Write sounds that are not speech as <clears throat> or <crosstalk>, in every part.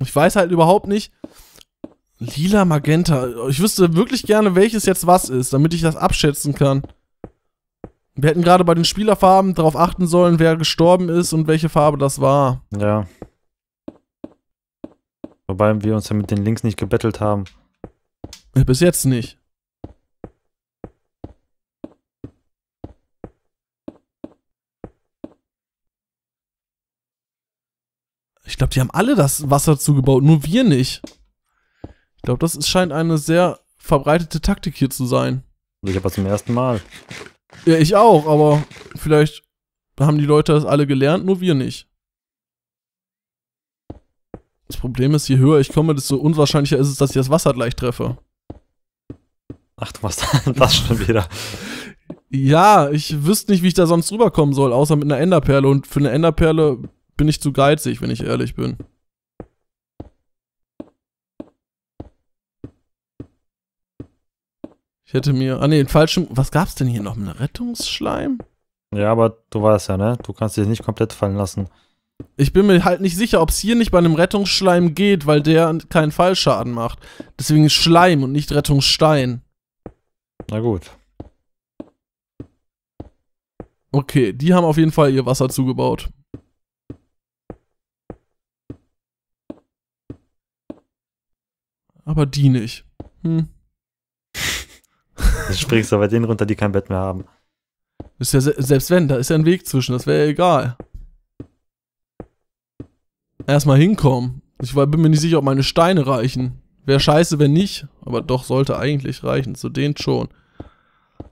Ich weiß halt überhaupt nicht. Lila Magenta. Ich wüsste wirklich gerne, welches jetzt was ist, damit ich das abschätzen kann. Wir hätten gerade bei den Spielerfarben darauf achten sollen, wer gestorben ist und welche Farbe das war. Ja. Wobei wir uns ja mit den Links nicht gebettelt haben. Bis jetzt nicht. Ich glaube, die haben alle das Wasser zugebaut, nur wir nicht. Ich glaube, das ist, scheint eine sehr verbreitete Taktik hier zu sein. Ich habe das zum ersten Mal. Ja, ich auch, aber vielleicht haben die Leute das alle gelernt, nur wir nicht. Das Problem ist, je höher ich komme, desto unwahrscheinlicher ist es, dass ich das Wasser gleich treffe. Ach, du machst <laughs> das schon wieder. Ja, ich wüsste nicht, wie ich da sonst rüberkommen soll, außer mit einer Enderperle. Und für eine Enderperle bin ich zu geizig, wenn ich ehrlich bin. Ich hätte mir. Ah, ne, den falschen. Was gab's denn hier noch? Einen Rettungsschleim? Ja, aber du weißt ja, ne? Du kannst dich nicht komplett fallen lassen. Ich bin mir halt nicht sicher, ob es hier nicht bei einem Rettungsschleim geht, weil der keinen Fallschaden macht. Deswegen Schleim und nicht Rettungsstein. Na gut. Okay, die haben auf jeden Fall ihr Wasser zugebaut. aber die nicht. Hm. Du sprichst aber denen runter, die kein Bett mehr haben. Ist ja, selbst wenn, da ist ja ein Weg zwischen, das wäre ja egal. Erstmal hinkommen. Ich war, bin mir nicht sicher, ob meine Steine reichen. Wäre scheiße, wenn nicht, aber doch sollte eigentlich reichen, zu denen schon.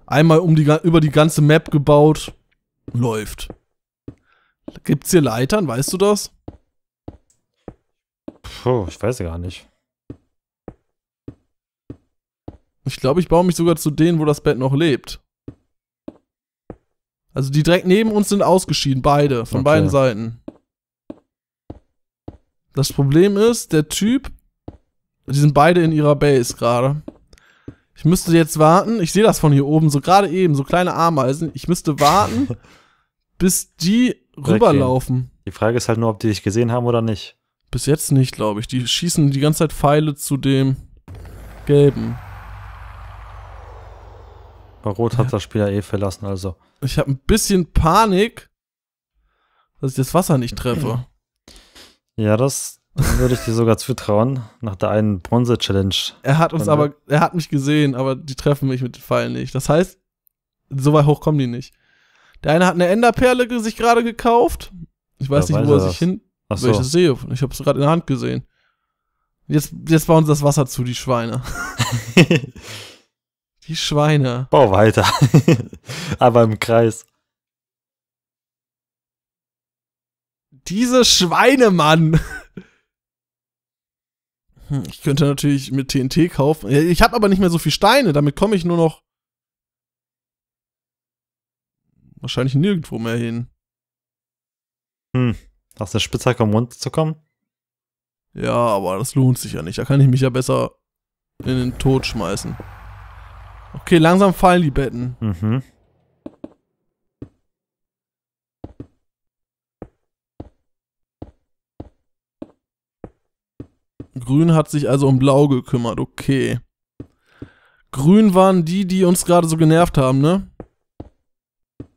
Einmal um die, über die ganze Map gebaut, läuft. Gibt's hier Leitern, weißt du das? Puh, ich weiß gar nicht. Ich glaube, ich baue mich sogar zu denen, wo das Bett noch lebt. Also die direkt neben uns sind ausgeschieden, beide, von okay. beiden Seiten. Das Problem ist, der Typ, die sind beide in ihrer Base gerade. Ich müsste jetzt warten, ich sehe das von hier oben, so gerade eben, so kleine Ameisen. Ich müsste warten, <laughs> bis die rüberlaufen. Die Frage ist halt nur, ob die dich gesehen haben oder nicht. Bis jetzt nicht, glaube ich. Die schießen die ganze Zeit Pfeile zu dem Gelben. Aber Rot hat das Spiel ja eh verlassen, also. Ich habe ein bisschen Panik, dass ich das Wasser nicht treffe. Ja, das würde ich dir sogar zutrauen, nach der einen Bronze-Challenge. Er hat uns aber, halt er hat mich gesehen, aber die treffen mich mit den Pfeilen nicht. Das heißt, so weit hoch kommen die nicht. Der eine hat eine Enderperle sich gerade gekauft. Ich weiß ja, nicht, wo er sich hin. Ach so. Ich das sehe. Ich habe es gerade in der Hand gesehen. Jetzt, jetzt bauen sie das Wasser zu, die Schweine. <laughs> <laughs> Die Schweine. Bau weiter. <laughs> Aber im Kreis. Diese Schweine, Mann. Hm, ich könnte natürlich mit TNT kaufen. Ich habe aber nicht mehr so viel Steine. Damit komme ich nur noch wahrscheinlich nirgendwo mehr hin. Hm. Aus der Spitzhacke um kommen? Ja, aber das lohnt sich ja nicht. Da kann ich mich ja besser in den Tod schmeißen. Okay, langsam fallen die Betten. Mhm. Grün hat sich also um Blau gekümmert, okay. Grün waren die, die uns gerade so genervt haben, ne?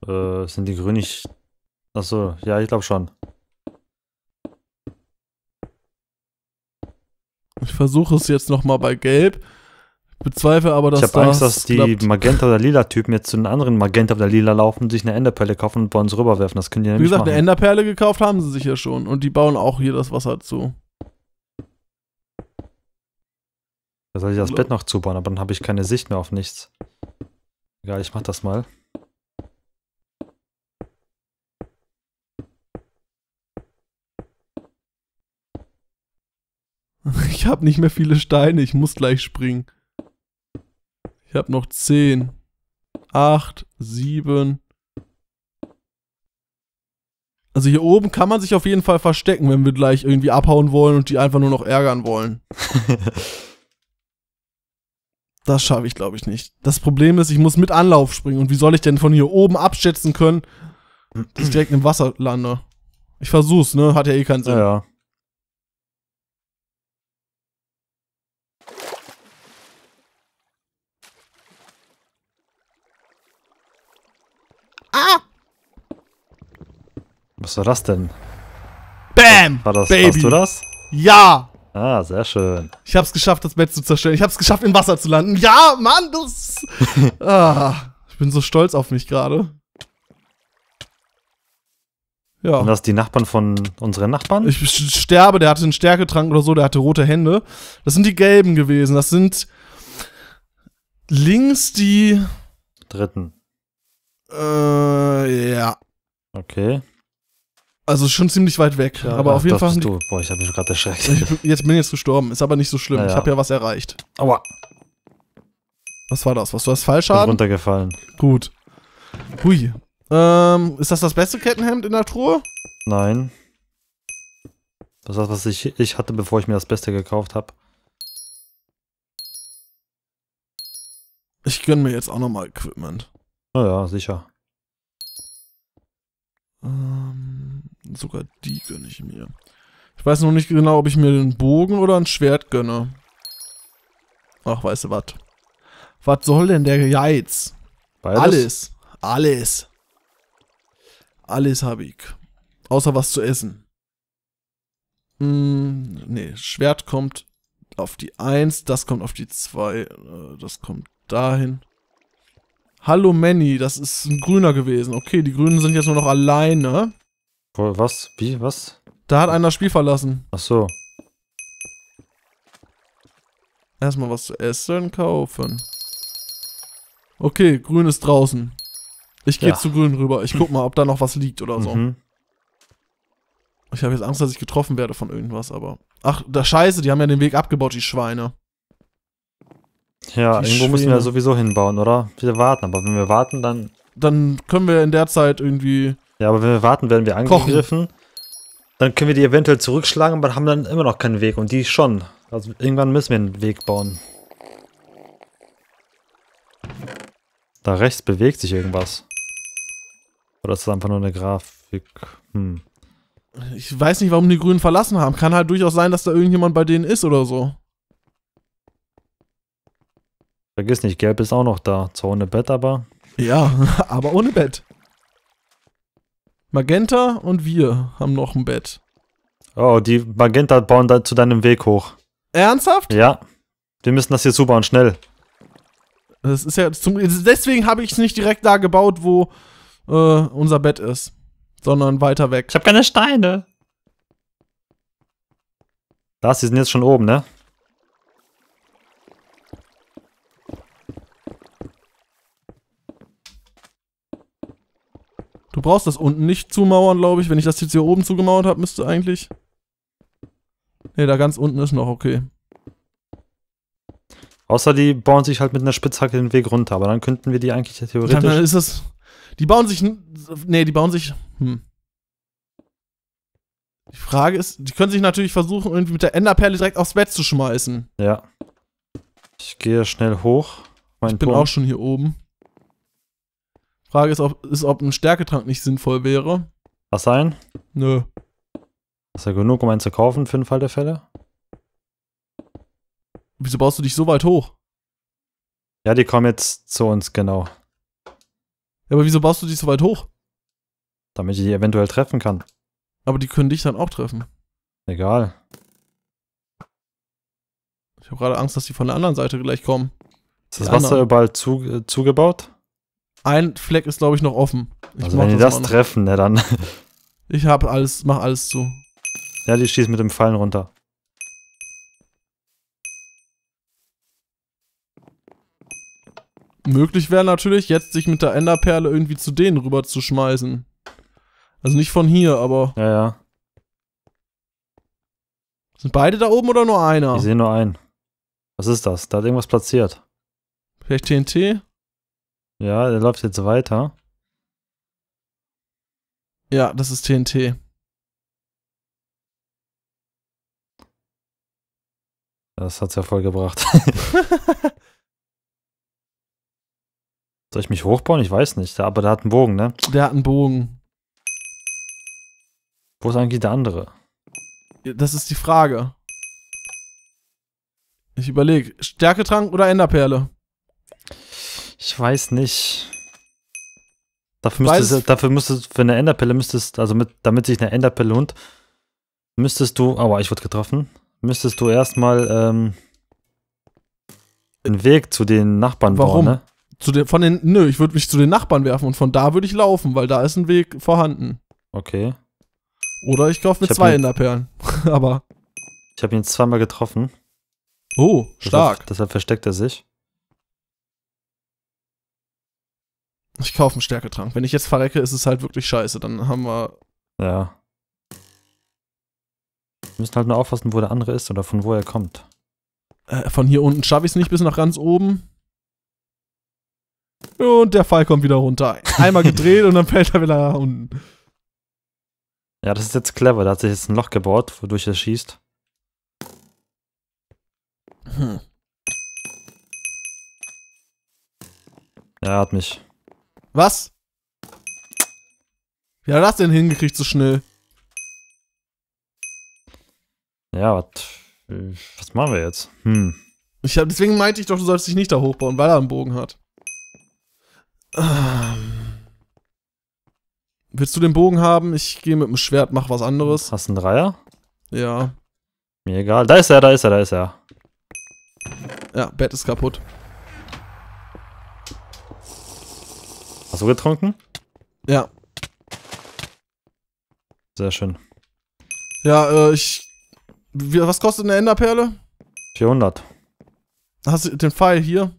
Äh, sind die grün nicht. Achso, ja, ich glaube schon. Ich versuche es jetzt nochmal bei Gelb bezweifle aber, dass Ich habe Angst, dass die Magenta oder Lila-Typen jetzt zu den anderen Magenta oder Lila laufen sich eine Enderperle kaufen und bei uns rüberwerfen. Das können die ja nicht Wie gesagt, machen. eine Enderperle gekauft haben sie sich ja schon. Und die bauen auch hier das Wasser zu. Da soll ich das Bett noch zubauen, aber dann habe ich keine Sicht mehr auf nichts. Egal, ich mach das mal. <laughs> Ich habe nicht mehr viele Steine, ich muss gleich springen. Ich habe noch 10. 8, 7. Also hier oben kann man sich auf jeden Fall verstecken, wenn wir gleich irgendwie abhauen wollen und die einfach nur noch ärgern wollen. <laughs> das schaffe ich, glaube ich, nicht. Das Problem ist, ich muss mit Anlauf springen. Und wie soll ich denn von hier oben abschätzen können, dass ich direkt im Wasser lande? Ich versuch's, ne? Hat ja eh keinen Sinn. Ja, ja. Was war das denn? Bam! War das, Baby. Warst du das? Ja! Ah, sehr schön. Ich hab's geschafft, das Bett zu zerstören. Ich hab's geschafft, im Wasser zu landen. Ja, Mann, das. <laughs> ah, ich bin so stolz auf mich gerade. Ja. Und das die Nachbarn von unseren Nachbarn? Ich sterbe, der hatte einen Stärketrank oder so, der hatte rote Hände. Das sind die gelben gewesen. Das sind links die. Dritten. Äh, ja. Okay. Also schon ziemlich weit weg. Ja, aber ja, auf jeden Fall. Du. Boah, ich habe mich gerade erschreckt. Ich bin, jetzt bin jetzt gestorben. Ist aber nicht so schlimm. Ja, ich habe ja was erreicht. Aua. Was war das? Was du hast Fallschaden? Bin runtergefallen. Gut. Hui. Ähm, ist das das beste Kettenhemd in der Truhe? Nein. Das ist das, was ich, ich hatte, bevor ich mir das Beste gekauft habe. Ich gönn mir jetzt auch nochmal Equipment. Naja, sicher. Ähm, sogar die gönne ich mir. Ich weiß noch nicht genau, ob ich mir den Bogen oder ein Schwert gönne. Ach, weißt du was? Was soll denn der Geiz? Beides? Alles. Alles. Alles habe ich. Außer was zu essen. Hm, nee, Schwert kommt auf die 1, das kommt auf die 2, äh, das kommt dahin. Hallo Manny, das ist ein Grüner gewesen. Okay, die Grünen sind jetzt nur noch alleine. Was? Wie? Was? Da hat einer das Spiel verlassen. Ach so. Erstmal was zu essen kaufen. Okay, Grün ist draußen. Ich gehe ja. zu Grün rüber. Ich guck mal, ob da noch was liegt oder so. Mhm. Ich habe jetzt Angst, dass ich getroffen werde von irgendwas, aber... Ach, da Scheiße, die haben ja den Weg abgebaut, die Schweine. Ja, irgendwo müssen wir ja sowieso hinbauen, oder? Wir warten, aber wenn wir warten, dann. Dann können wir in der Zeit irgendwie. Ja, aber wenn wir warten, werden wir angegriffen. Kochen. Dann können wir die eventuell zurückschlagen, aber haben dann immer noch keinen Weg und die schon. Also irgendwann müssen wir einen Weg bauen. Da rechts bewegt sich irgendwas. Oder ist das einfach nur eine Grafik? Hm. Ich weiß nicht, warum die Grünen verlassen haben. Kann halt durchaus sein, dass da irgendjemand bei denen ist oder so. Vergiss nicht, gelb ist auch noch da. Zwar ohne Bett, aber. Ja, <laughs> aber ohne Bett. Magenta und wir haben noch ein Bett. Oh, die Magenta bauen da zu deinem Weg hoch. Ernsthaft? Ja. Wir müssen das hier zubauen, schnell. Das ist ja zum, deswegen habe ich es nicht direkt da gebaut, wo äh, unser Bett ist, sondern weiter weg. Ich habe keine Steine. Das, die sind jetzt schon oben, ne? Du brauchst das unten nicht zumauern, glaube ich. Wenn ich das jetzt hier oben zugemauert habe, müsste eigentlich... Ne, da ganz unten ist noch okay. Außer die bauen sich halt mit einer Spitzhacke den Weg runter, aber dann könnten wir die eigentlich theoretisch... Dann, ist das... Die bauen sich... Ne, die bauen sich... Hm. Die Frage ist, die können sich natürlich versuchen, irgendwie mit der Enderperle direkt aufs Bett zu schmeißen. Ja. Ich gehe schnell hoch. ich bin Turm. auch schon hier oben. Frage ist, ob, ist, ob ein Stärketrank nicht sinnvoll wäre. Was sein? Nö. Hast du ja genug, um einen zu kaufen für den Fall der Fälle? Wieso baust du dich so weit hoch? Ja, die kommen jetzt zu uns, genau. Ja, aber wieso baust du dich so weit hoch? Damit ich die eventuell treffen kann. Aber die können dich dann auch treffen. Egal. Ich habe gerade Angst, dass die von der anderen Seite gleich kommen. Ist das Wasser überall zu, äh, zugebaut? Ein Fleck ist, glaube ich, noch offen. Ich also wenn die das, das treffen, ne, dann. <laughs> ich hab alles, mach alles zu. Ja, die schießt mit dem Fallen runter. Möglich wäre natürlich, jetzt sich mit der Enderperle irgendwie zu denen rüber zu schmeißen. Also nicht von hier, aber. Ja, ja. Sind beide da oben oder nur einer? Ich sehe nur einen. Was ist das? Da hat irgendwas platziert. Vielleicht TNT? Ja, der läuft jetzt weiter. Ja, das ist TNT. Das hat's ja voll gebracht. <laughs> Soll ich mich hochbauen? Ich weiß nicht. Aber der hat einen Bogen, ne? Der hat einen Bogen. Wo ist eigentlich der andere? Das ist die Frage. Ich überlege. Stärketrank oder Enderperle? Ich weiß nicht. Dafür müsstest, weiß. dafür müsstest für eine Enderpille müsstest, also mit, damit sich eine Enderpille lohnt, müsstest du, aua, ich wurde getroffen, müsstest du erstmal ähm, den Weg zu den Nachbarn Warum? bauen, ne? Zu den, von den, nö, ich würde mich zu den Nachbarn werfen und von da würde ich laufen, weil da ist ein Weg vorhanden. Okay. Oder ich kaufe mir zwei Enderperlen. <laughs> Aber. Ich habe ihn zweimal getroffen. Oh, stark. Deshalb, deshalb versteckt er sich. Ich kaufe einen Stärketrank. Wenn ich jetzt verrecke, ist es halt wirklich scheiße. Dann haben wir. Ja. Wir müssen halt nur aufpassen, wo der andere ist oder von wo er kommt. Äh, von hier unten schaffe ich es nicht bis nach ganz oben. Und der Fall kommt wieder runter. Einmal gedreht und dann fällt er wieder nach unten. Ja, das ist jetzt clever. Da hat sich jetzt ein Loch gebaut, wodurch er schießt. Hm. Er hat mich. Was? Wie hat er das denn hingekriegt so schnell? Ja, wat, äh, was machen wir jetzt? Hm. Ich hab, deswegen meinte ich doch, du sollst dich nicht da hochbauen, weil er einen Bogen hat. Ähm. Willst du den Bogen haben? Ich gehe mit dem Schwert, mach was anderes. Hast du einen Dreier? Ja. Mir egal. Da ist er, da ist er, da ist er. Ja, Bett ist kaputt. Hast du getrunken? Ja. Sehr schön. Ja, äh, ich. Wie, was kostet eine Enderperle? 400. Hast du den Pfeil hier?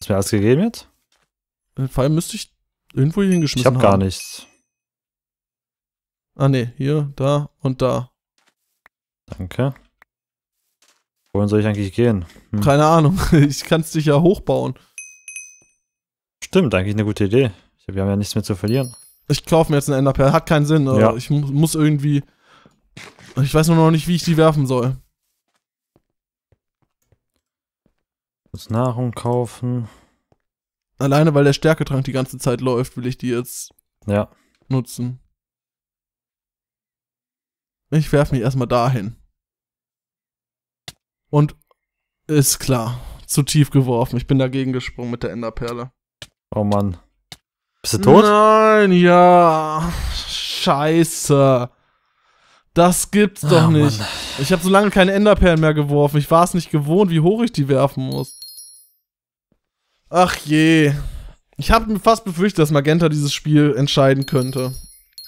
Ist mir alles gegeben jetzt? Den Pfeil müsste ich irgendwo hier hingeschmissen Ich hab haben. gar nichts. Ah, ne, hier, da und da. Danke. Wohin soll ich eigentlich gehen? Hm. Keine Ahnung. <laughs> Ich kann es dich ja hochbauen. Stimmt, eigentlich eine gute Idee. Wir haben ja nichts mehr zu verlieren. Ich kaufe mir jetzt eine Enderperle. Hat keinen Sinn. Ja. Ich muss irgendwie. Ich weiß nur noch nicht, wie ich die werfen soll. Muss Nahrung kaufen. Alleine, weil der Stärketrank die ganze Zeit läuft, will ich die jetzt ja. nutzen. Ich werfe mich erstmal dahin. Und ist klar, zu tief geworfen. Ich bin dagegen gesprungen mit der Enderperle. Oh Mann. Bist du tot? Nein, ja. Scheiße. Das gibt's doch oh, nicht. Mann. Ich habe so lange keine Enderperlen mehr geworfen. Ich war es nicht gewohnt, wie hoch ich die werfen muss. Ach je. Ich habe mir fast befürchtet, dass Magenta dieses Spiel entscheiden könnte.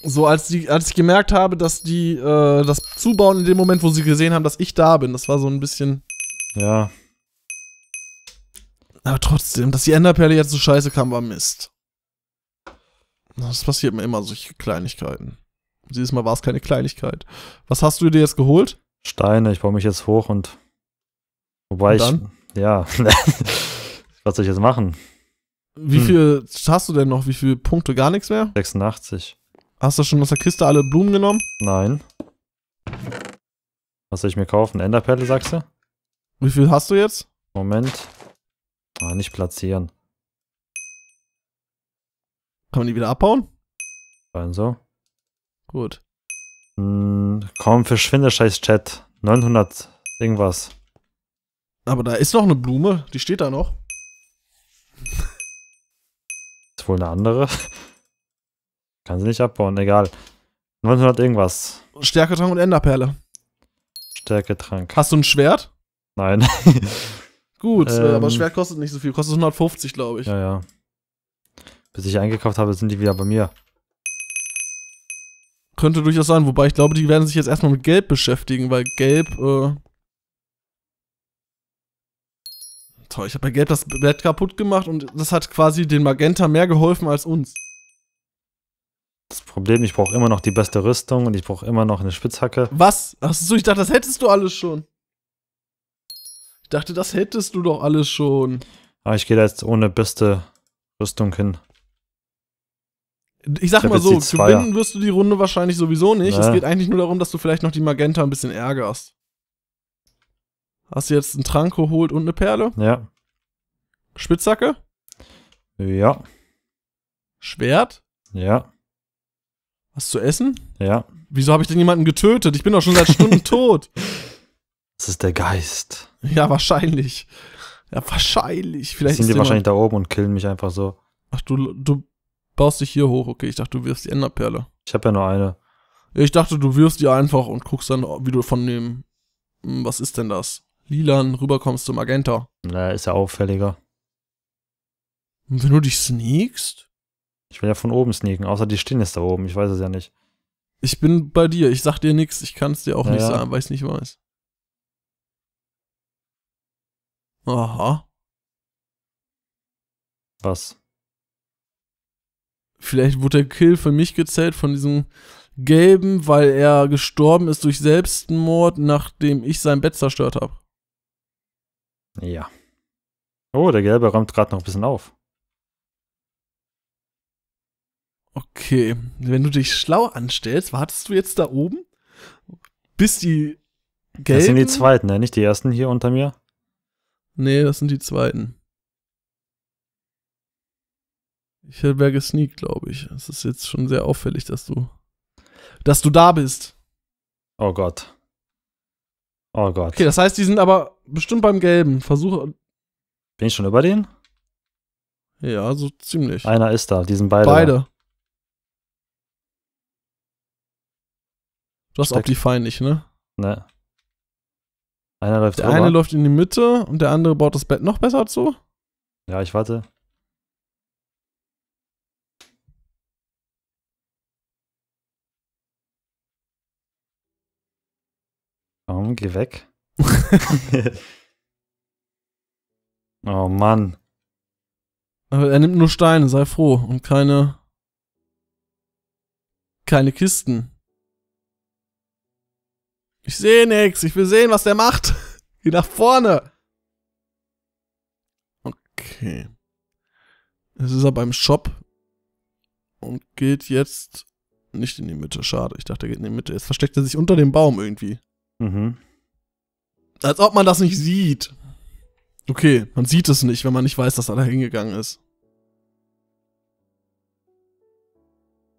So, als, die, als ich gemerkt habe, dass die äh, das zubauen in dem Moment, wo sie gesehen haben, dass ich da bin. Das war so ein bisschen. Ja. Aber trotzdem, dass die Enderperle jetzt so scheiße kam, war Mist. Das passiert mir immer, solche Kleinigkeiten. Dieses Mal war es keine Kleinigkeit. Was hast du dir jetzt geholt? Steine, ich baue mich jetzt hoch und. Wobei und dann? ich. Ja. <laughs> Was soll ich jetzt machen? Wie hm. viel hast du denn noch? Wie viele Punkte? Gar nichts mehr? 86. Hast du schon aus der Kiste alle Blumen genommen? Nein. Was soll ich mir kaufen? Enderperle, sagst du? Wie viel hast du jetzt? Moment. Ah, nicht platzieren. Kann man die wieder abbauen? Rein so. Also. Gut. Hm, komm, verschwinde scheiß Chat. 900 irgendwas. Aber da ist noch eine Blume, die steht da noch. Ist wohl eine andere. <laughs> Kann sie nicht abbauen, egal. 900 irgendwas. Stärketrank und Enderperle. Stärketrank. Hast du ein Schwert? Nein. <laughs> Gut, ähm, äh, aber Schwert kostet nicht so viel. Kostet 150, glaube ich. Ja, ja. Bis ich eingekauft habe, sind die wieder bei mir. Könnte durchaus sein, wobei ich glaube, die werden sich jetzt erstmal mit Gelb beschäftigen, weil Gelb, äh Toll, ich habe bei Gelb das Bett kaputt gemacht und das hat quasi den Magenta mehr geholfen als uns. Das Problem, ich brauche immer noch die beste Rüstung und ich brauche immer noch eine Spitzhacke. Was? Achso, ich dachte, das hättest du alles schon. Ich dachte, das hättest du doch alles schon. Aber ah, ich gehe da jetzt ohne beste Rüstung hin. Ich sag ich mal so, gewinnen wirst du die Runde wahrscheinlich sowieso nicht. Nee. Es ne? geht eigentlich nur darum, dass du vielleicht noch die Magenta ein bisschen ärgerst. Hast du jetzt einen Trank geholt und eine Perle? Ja. Spitzhacke? Ja. Schwert? Ja. Was zu essen? Ja. Wieso habe ich denn jemanden getötet? Ich bin doch schon seit Stunden <laughs> tot. Das ist der Geist. Ja, wahrscheinlich. Ja, wahrscheinlich. Vielleicht sind die wahrscheinlich da oben und killen mich einfach so. Ach, du, du baust dich hier hoch. Okay, ich dachte, du wirfst die Enderperle. Ich habe ja nur eine. Ich dachte, du wirfst die einfach und guckst dann, wie du von dem, hm, was ist denn das? Lilan rüberkommst zum Magenta. Na, ist ja auffälliger. Und wenn du dich sneakst? Ich will ja von oben sneaken, außer die stehen jetzt da oben, ich weiß es ja nicht. Ich bin bei dir, ich sag dir nichts, ich kann es dir auch naja. nicht sagen, weil ich es nicht weiß. Aha. Was? Vielleicht wurde der Kill für mich gezählt von diesem gelben, weil er gestorben ist durch Selbstmord, nachdem ich sein Bett zerstört habe. Ja. Oh, der gelbe räumt gerade noch ein bisschen auf. Okay, wenn du dich schlau anstellst, wartest du jetzt da oben? Bis die gelben. Das sind die zweiten, ja, ne? nicht die ersten hier unter mir. Nee, das sind die zweiten. Ich wäre gesneakt, glaube ich. Es ist jetzt schon sehr auffällig, dass du. Dass du da bist. Oh Gott. Oh Gott. Okay, das heißt, die sind aber bestimmt beim Gelben. Versuche. Bin ich schon über den? Ja, so ziemlich. Einer ist da, die sind beide. Beide. Du hast Steck. Optifine nicht, ne? Ne. Einer läuft Der drüber. eine läuft in die Mitte und der andere baut das Bett noch besser zu. Ja, ich warte. Komm, geh weg. <laughs> <laughs> oh Mann. er nimmt nur Steine, sei froh. Und keine. Keine Kisten. Ich sehe nichts. Ich will sehen, was der macht. <laughs> Geh nach vorne. Okay. Jetzt ist er beim Shop und geht jetzt nicht in die Mitte. Schade. Ich dachte, er geht in die Mitte. Jetzt versteckt er sich unter dem Baum irgendwie. Mhm. Als ob man das nicht sieht. Okay, man sieht es nicht, wenn man nicht weiß, dass er da hingegangen ist.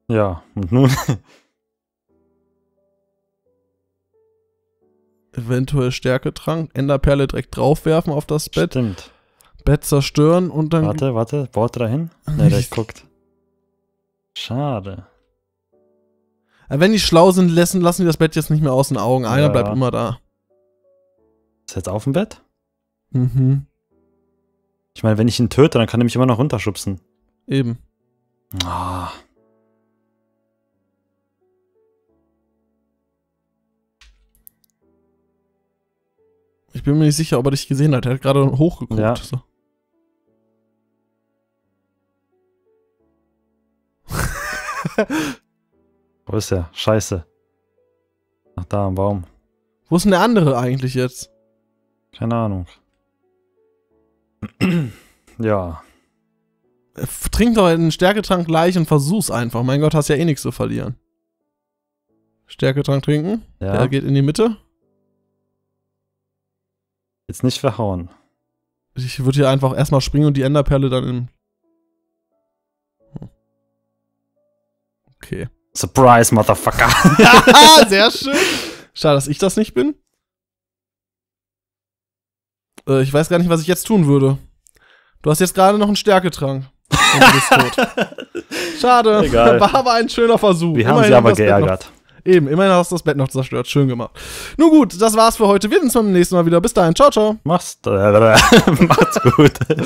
Ja, und nun? <laughs> eventuell Stärketrank, Enderperle direkt draufwerfen auf das Bett. Stimmt. Bett zerstören und dann. Warte, warte, baut er hin? Ne, der <laughs> guckt. Schade. Äh, wenn die schlau sind, lassen, lassen die das Bett jetzt nicht mehr aus den Augen. Einer ja, bleibt immer da. Ist jetzt auf dem Bett? Mhm. Ich meine, wenn ich ihn töte, dann kann er mich immer noch runterschubsen. Eben. Ah. Oh. bin mir nicht sicher, ob er dich gesehen hat. Er hat gerade hochgeguckt. Ja. So. <laughs> Wo ist er? Scheiße. Ach, da am Baum. Wo ist denn der andere eigentlich jetzt? Keine Ahnung. <clears throat> ja. Trink doch einen Stärketrank gleich und versuch's einfach. Mein Gott, hast ja eh nichts zu verlieren. Stärketrank trinken. Ja. Der geht in die Mitte. Jetzt nicht verhauen. Ich würde hier einfach erstmal springen und die Enderperle dann im. Okay. Surprise, Motherfucker. <laughs> <laughs> Sehr schön. Schade, dass ich das nicht bin. Äh, ich weiß gar nicht, was ich jetzt tun würde. Du hast jetzt gerade noch einen Stärketrank. Und du bist tot. <laughs> Schade. Egal. War aber ein schöner Versuch. Wir haben Immerhin sie aber geärgert. Eben, immerhin hast du das Bett noch zerstört. Schön gemacht. Nun gut, das war's für heute. Wir sehen uns beim nächsten Mal wieder. Bis dahin. Ciao, ciao. Mach's, äh, <laughs> macht's gut.